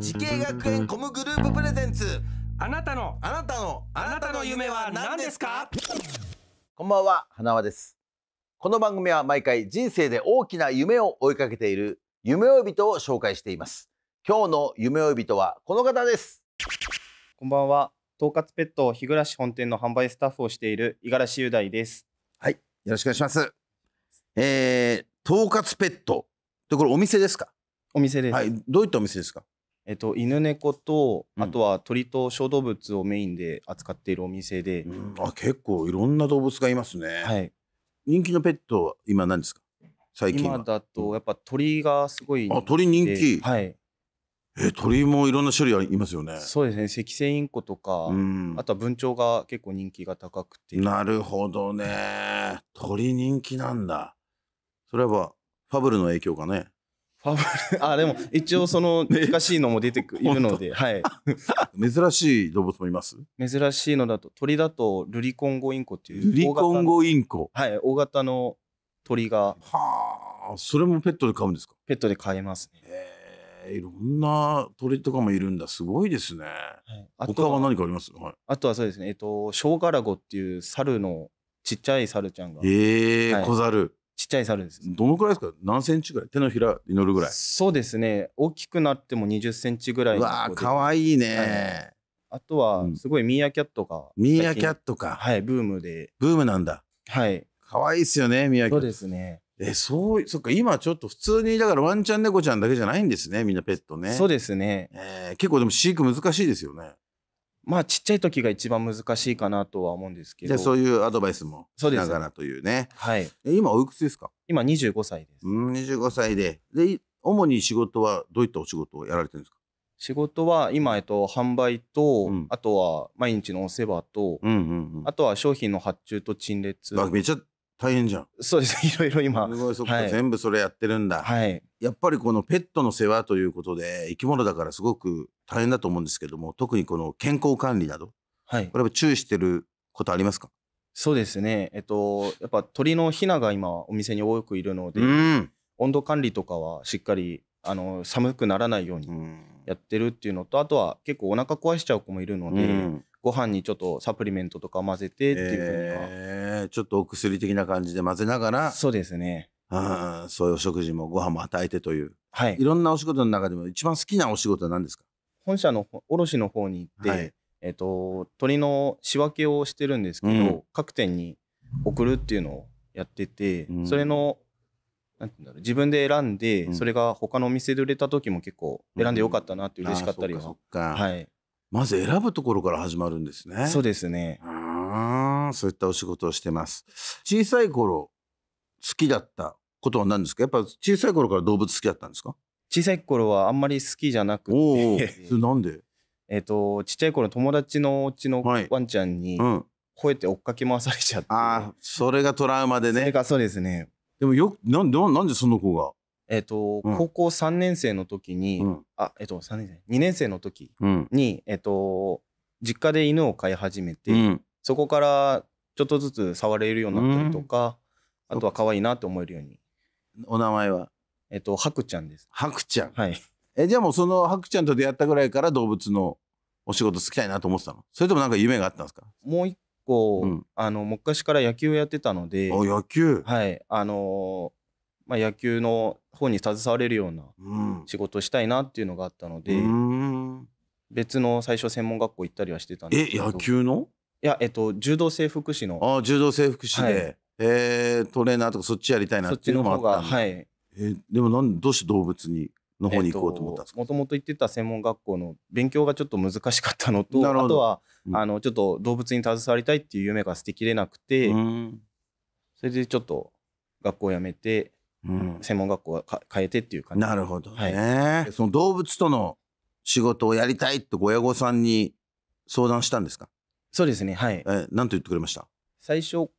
時系学園コムグループプレゼンツあなたのあなたのあなたの夢は何ですかこんばんは花輪ですこの番組は毎回人生で大きな夢を追いかけている夢追い人を紹介しています今日の夢追い人はこの方ですこんばんは統括ペット日暮本店の販売スタッフをしている五十嵐雄大です。はい、よろしくお願いします。えー、統括ペットでこれお店ですか？お店です。はい、どういったお店ですか？えっと犬猫と、あとは鳥と小動物をメインで扱っているお店で、うん、あ結構いろんな動物がいますね。はい。人気のペットは今何ですか？最近今だとやっぱ鳥がすごいあ鳥人気はいえ鳥もいろんな種類ありますよね。そうですね。赤線インコとか、うん、あとは文鳥が結構人気が高くて。なるほどね。鳥人気なんだ。それはファブルの影響かね。ファブル、あでも一応その難 しいのも出てく、ね、いるので、はい。珍しい動物もいます。珍しいのだと鳥だとルリコンゴインコっていう。ルリコンゴインコ。はい、大型の鳥が。はあ、それもペットで飼うんですか。ペットで飼えますね。いろんな鳥とかもいるんだすごいですね、はい、他は何かあります、はい、あとはそうですねえっとショウガラゴっていう猿のちっちゃい猿ちゃんがええーはい、小猿ちっちゃい猿です、ね、どのくらいですか何センチぐらい手のひらに乗るぐらいそうですね大きくなっても20センチぐらいわあかわいいね、あとはすごいミーアキャットが、うん、ミーアキャットかはいブームでブームなんだはい可愛いっすよね、宮城。そうですね。え、そう、そっか、今ちょっと普通に、だからワンちゃん猫ちゃんだけじゃないんですね、みんなペットね。そうですね。えー、結構でも飼育難しいですよね。まあ、ちっちゃい時が一番難しいかなとは思うんですけど。じゃあ、そういうアドバイスもしながらというね。うはい。え、今おいくつですか今25歳です。うん、25歳で。で、主に仕事はどういったお仕事をやられてるんですか仕事は今、えっと、販売と、うん、あとは毎日のお世話と、うんうんうん、あとは商品の発注と陳列。めちゃ大変じゃんそうですいろいろ今すごい、はい、全部それやってるんだ、はい、やっぱりこのペットの世話ということで生き物だからすごく大変だと思うんですけども特にこの健康管理など、はい、これは注意してることありますかそうですねえっとやっぱ鳥のヒナが今お店に多くいるので、うん、温度管理とかはしっかりあの寒くならないようにやってるっていうのとあとは結構お腹壊しちゃう子もいるので、うん、ご飯にちょっとサプリメントとか混ぜてっていうふうには、えー、ちょっとお薬的な感じで混ぜながらそうですねあそういうお食事もご飯も与えてという、はい、いろんなお仕事の中でも一番好きなお仕事は何ですか本社の卸の方に行って、はい、えーと、鳥の仕分けをしてるんですけど、うん、各店に送るっていうのをやってて、うん、それのなんてうんだろう自分で選んで、うん、それが他のお店で売れた時も結構選んでよかったなって嬉しかったりは、はい、まず選ぶところから始まるんですね。そうですね。ああ、そういったお仕事をしてます。小さい頃好きだったことは何ですか。やっぱ小さい頃から動物好きだったんですか。小さい頃はあんまり好きじゃなくて、お なんで？えっ、ー、とちっちゃい頃友達のうちのワンちゃんに、はいうん、吠えて追っかけ回されちゃって、ああそれがトラウマでね。それがそうですね。でもよなんでなんでその子がえっ、ー、と、うん、高校3年生の時に、うん、あ、えっ、ー、と、3年生、2年生の時に、うん、えっ、ー、と、実家で犬を飼い始めて、そこからちょっとずつ触れるようになったりとか、あとは可愛いなって思えるように。お名前はえっ、と、ハクちゃんです。ハクちゃん。はい。え、じゃあもうそのハクちゃんと出会ったぐらいから動物のお仕事好きたいなと思ってたのそれともなんか夢があったんですかもう一個、あの、昔から野球をやってたので。あ、野球はい。あのまあ、野球の方に携われるような仕事したいなっていうのがあったので、別の最初専門学校行ったりはしてたんですけどえ野球のいや、えっと、柔道整復師のあ柔道整復師で、はい、えー、トレーナーとかそっちやりたいなっていうのもあったそっちの方がはいえー、でもなんどうして動物にの方に行こうと思ったんですかもともと行ってた専門学校の勉強がちょっと難しかったのとあとは、うん、あのちょっと動物に携わりたいっていう夢が捨てきれなくて、それでちょっと学校を辞めて専門学校が変えてっていう感じなるほどね、はい、その動物との仕事をやりたいって親御さんに相談したんですかそうですねはいえなんと言ってくれました最初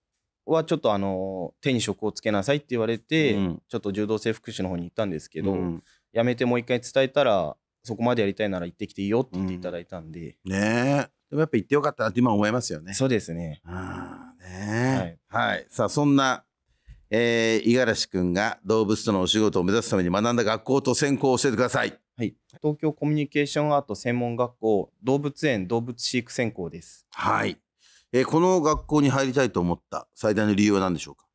はちょっとあの手に職をつけなさいって言われて、うん、ちょっと柔道整復師の方に行ったんですけど、うん、やめてもう一回伝えたらそこまでやりたいなら行ってきていいよって言っていただいたんで、うん、ねでもやっぱ行ってよかったなって今思いますよねそうですねああね、はい、はい、さあそんなえー、五十嵐君が動物とのお仕事を目指すために学んだ学校と専攻を教えてください。はい、東京コミュニケーションアート専門学校動物園動物飼育専攻です。はい、えー、この学校に入りたいと思った最大の理由は何でしょうか。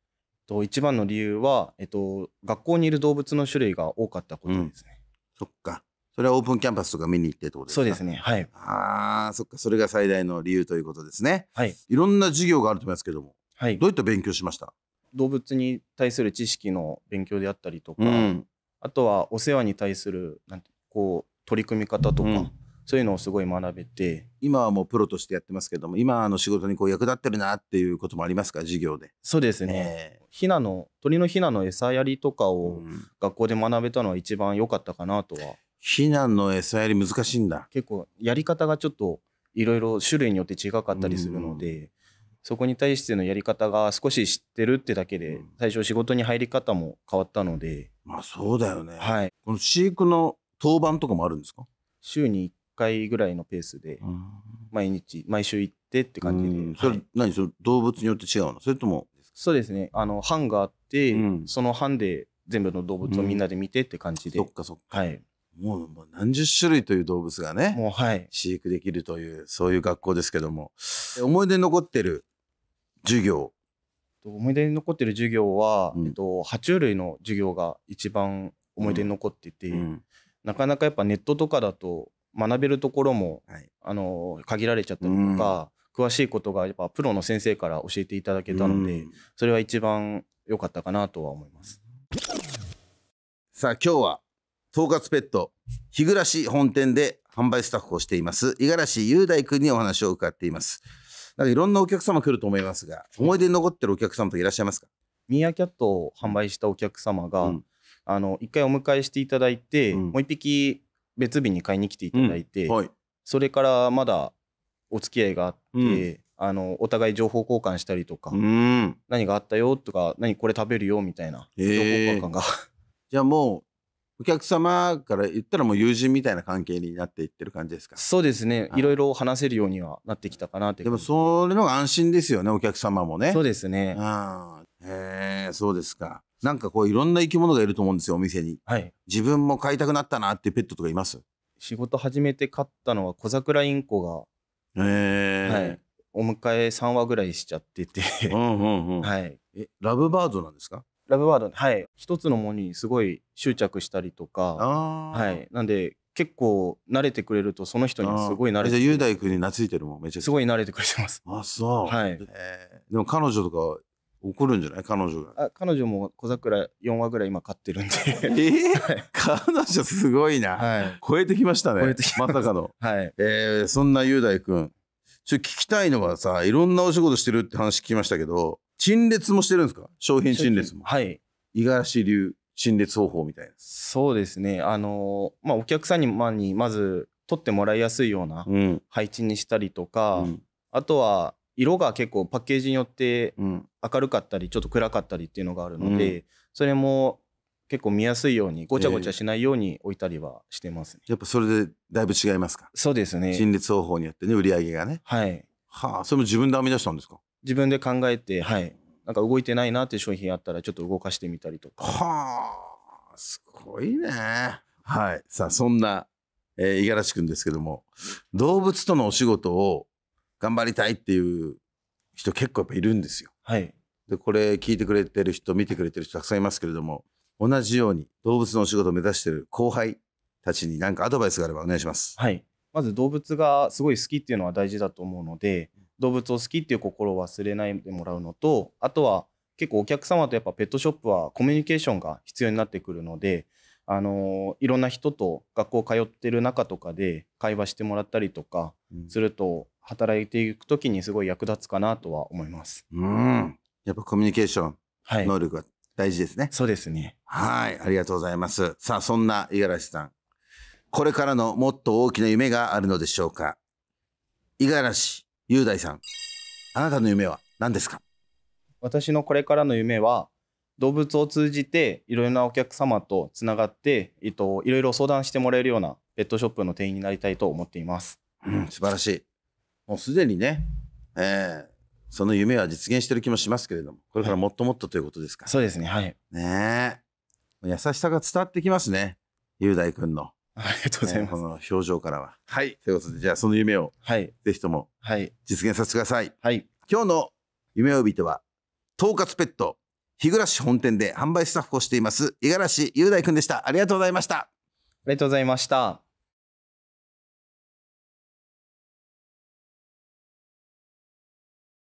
と一番の理由はえっと学校にいる動物の種類が多かったことですね。うん、そっか。それはオープンキャンパスとか見に行ってってことですかそうですね。はい。ああ、そっか。それが最大の理由ということですね。はい。いろんな授業があると思いますけども。はい。どういった勉強しました動物に対する知識の勉強であったりとか、うん、あとはお世話に対するなんてこう取り組み方とか、うん、そういうのをすごい学べて今はもうプロとしてやってますけども今の仕事にこう役立ってるなっていうこともありますか授業でそうですね、えー、ヒナの鳥のヒナの餌やりとかを学校で学べたのは一番良かったかなとは、うん、ヒナの餌やり難しいんだ結構やり方がちょっといろいろ種類によって違かったりするので、そこに対してのやり方が少し知ってるってだけで、最初仕事に入り方も変わったので。まあそうだよね。はい。この飼育の当番とかもあるんですか週に1回ぐらいのペースで、毎日、毎週行ってって感じで。はい、それ、何それ動物によって違うのそれともそうですね。あの、班があって、うん、その班で全部の動物をみんなで見てって感じで。うん、そっかそっか。はい。もうもう何十種類という動物がね、もうはい、飼育できるという、そういう学校ですけども、思い出に残ってる授業思い出に残ってる授業は、うん、えっと、爬虫類の授業が一番思い出に残ってて、うん、なかなかやっぱネットとかだと学べるところも、はい、あの限られちゃったりとか、うん、詳しいことがやっぱプロの先生から教えていただけたので、それは一番良かったかなとは思います。さあ今日は統括ペット日暮本店で販売スタッフをしています五十嵐雄大君にお話を伺っています。なんかいろんなお客様来ると思いますが、思い出に残ってるお客様といらっしゃいますかミーアキャットを販売したお客様が、うん、あの1回お迎えしていただいて、うん、もう1匹別日に買いに来ていただいて、はい、それからまだお付き合いがあって、あのお互い情報交換したりとか、何があったよとか何これ食べるよみたいな情報交換が、え じゃあもお客様から言ったらもう友人みたいな関係になっていってる感じですかそうですね、はい、ろいろ話せるようにはなってきたかなってでもそれのが安心ですよねお客様もねそうですねあへえそうですかなんかこういろんな生き物がいると思うんですよお店に、はい、自分も飼いたくなったなってペットとかいます仕事始めて飼ったのは小桜インコがへえ、はい、お迎え3話ぐらいしちゃっててうんうん、うん、はい、えラブバードなんですかラブワードはい一つのものにすごい執着したりとかはいなんで結構慣れてくれるとその人にすごい慣れてじゃあ雄大君に懐いてるもんめちゃくちゃすごい慣れてくれてますあそうはいでも彼女とか怒るんじゃない彼女があ彼女も小桜4話ぐらい今飼ってるんでえー、彼女すごいな、はい、超えてきましたね超えてきまさかの、はいえー、そんな雄大君ちょっと聞きたいのはさいろんなお仕事してるって話聞きましたけど陳列もしてるんですか商品陳列も。はい。五十嵐流陳列方法みたいな。そうですね。あのー、まあ、お客さんにまず取ってもらいやすいような配置にしたりとか、うん、あとは色が結構パッケージによって明るかったりちょっと暗かったりっていうのがあるので、うん、それも結構見やすいようにごちゃごちゃしないように置いたりはしてますね、ね、えー、やっぱそれでだいぶ違いますかそうですね陳列方法によってね売り上げがねはいはあそれも自分で編み出したんですか自分で考えて、はい、なんか動いてないなって商品あったらちょっと動かしてみたりとか。はあすごいね。はいさあそんなえー、五十嵐君ですけども動物とのお仕事を頑張りたいっていう人結構やっぱいるんですよ。はい、でこれ聞いてくれてる人見てくれてる人たくさんいますけれども同じように動物のお仕事を目指してる後輩たちに何かアドバイスがあればお願いします。はいまず動物がすごい好きっていうのは大事だと思うので、う動物を好きっていう心を忘れないでもらうのとあとは結構お客様とやっぱペットショップはコミュニケーションが必要になってくるのであのいろんな人と学校通ってる中とかで会話してもらったりとかすると、働いていく時にすごい役立つかなとは思います。うん、やっぱコミュニケーション能力は大事ですね。そうですね。はい、ありがとうございます。さあそんな五十嵐さん、これからのもっと大きな夢があるのでしょうか。五十嵐雄大さんあなたの夢は何ですか私のこれからの夢は動物を通じていろいろなお客様とつながって、えっと、いろいろ相談してもらえるようなペットショップの店員になりたいと思っています、うん、素晴らしいもうすでにね、えー、その夢は実現してる気もしますけれどもこれからもっともっとということですか、はい、そうですねはいねえ優しさが伝わってきますね雄大君のありがとうございます。この表情からは。はい。ということで、じゃあその夢を、はい。ぜひとも、はい。実現させてください。はい。今日の夢呼びとは、統括ペット、日暮本店で販売スタッフをしています、五十嵐雄大君でした。ありがとうございました。ありがとうございました。